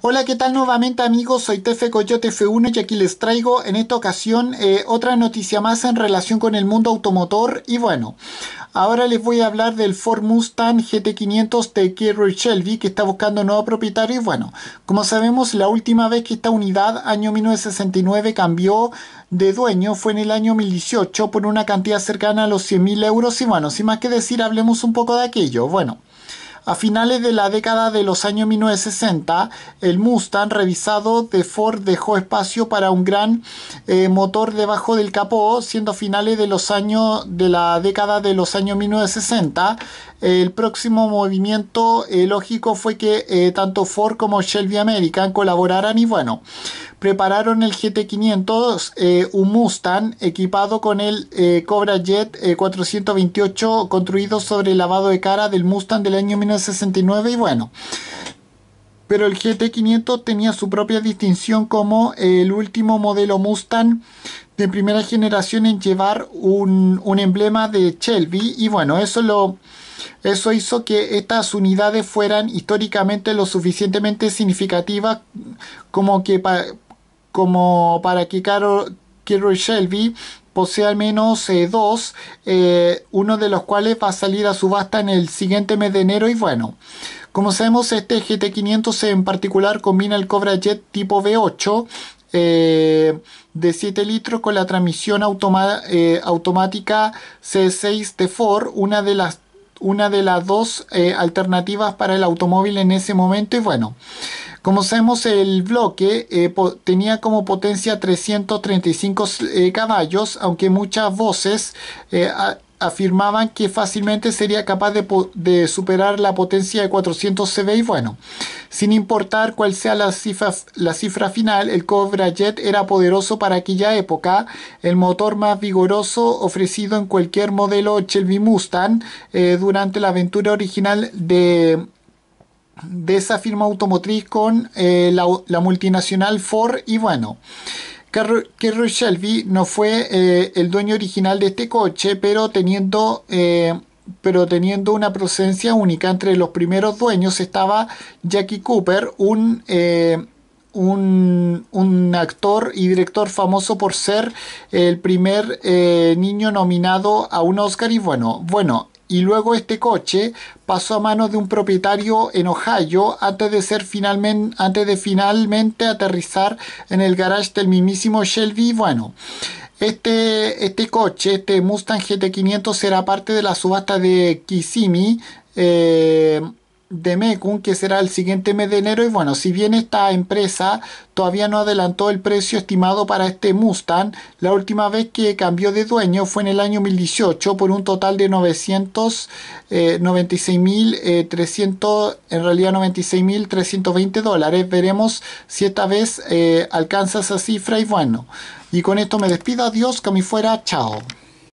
Hola, ¿qué tal nuevamente amigos? Soy Tefe Coyote F1 y aquí les traigo en esta ocasión eh, otra noticia más en relación con el mundo automotor y bueno, ahora les voy a hablar del Ford Mustang GT500 de Kerry Shelby que está buscando nuevo propietario y bueno, como sabemos la última vez que esta unidad año 1969 cambió de dueño fue en el año 2018 por una cantidad cercana a los 100.000 euros y bueno, sin más que decir hablemos un poco de aquello, bueno... A finales de la década de los años 1960, el Mustang revisado de Ford dejó espacio para un gran eh, motor debajo del capó, siendo finales de los años de la década de los años 1960 el próximo movimiento lógico fue que eh, tanto Ford como Shelby American colaboraran y bueno, prepararon el GT500, eh, un Mustang equipado con el eh, Cobra Jet 428 construido sobre el lavado de cara del Mustang del año 1969 y bueno. Pero el GT500 tenía su propia distinción como el último modelo Mustang de primera generación en llevar un emblema de Shelby y bueno, eso lo, eso hizo que estas unidades fueran históricamente lo suficientemente significativas como, que como para que Carol, Shelby posea al menos eh, dos, eh, uno de los cuales va a salir a subasta en el siguiente mes de enero y bueno. Como sabemos, este GT500 en particular combina el Cobra Jet tipo V8 eh, de 7 litros con la transmisión automática C6 T 4 una de las una de las dos eh, alternativas para el automóvil en ese momento y bueno como sabemos el bloque eh, tenía como potencia 335 eh, caballos aunque muchas voces afirmaban que fácilmente sería capaz de, superar la potencia de 400 CV y bueno, sin importar cuál sea la cifra, final, el Cobra Jet era poderoso para aquella época, el motor más vigoroso ofrecido en cualquier modelo Shelby Mustang eh, durante la aventura original de, de esa firma automotriz con eh, la, la multinacional Ford y bueno que Shelby no fue eh, el dueño original de este coche, pero teniendo, eh, pero teniendo una procedencia única. Entre los primeros dueños estaba Jackie Cooper, un, eh, un, un, actor y director famoso por ser el primer niño nominado a un Oscar. Y bueno, bueno y luego este coche pasó a manos de un propietario en Ohio antes de, ser finalmente antes de finalmente aterrizar en el garage del mismísimo Shelby. Bueno, este, este coche, este Mustang GT500, será parte de la subasta de Kissimmee. Eh, de Mekun, que será el siguiente mes de enero. Y bueno, si bien esta empresa todavía no adelantó el precio estimado para este Mustang, la última vez que cambió de dueño fue en el año 2018 por un total de 996.300, eh, eh, en realidad 96.320 dólares. Veremos si esta vez eh, alcanza esa cifra. Y bueno, y con esto me despido. Adiós, que me fuera. Chao.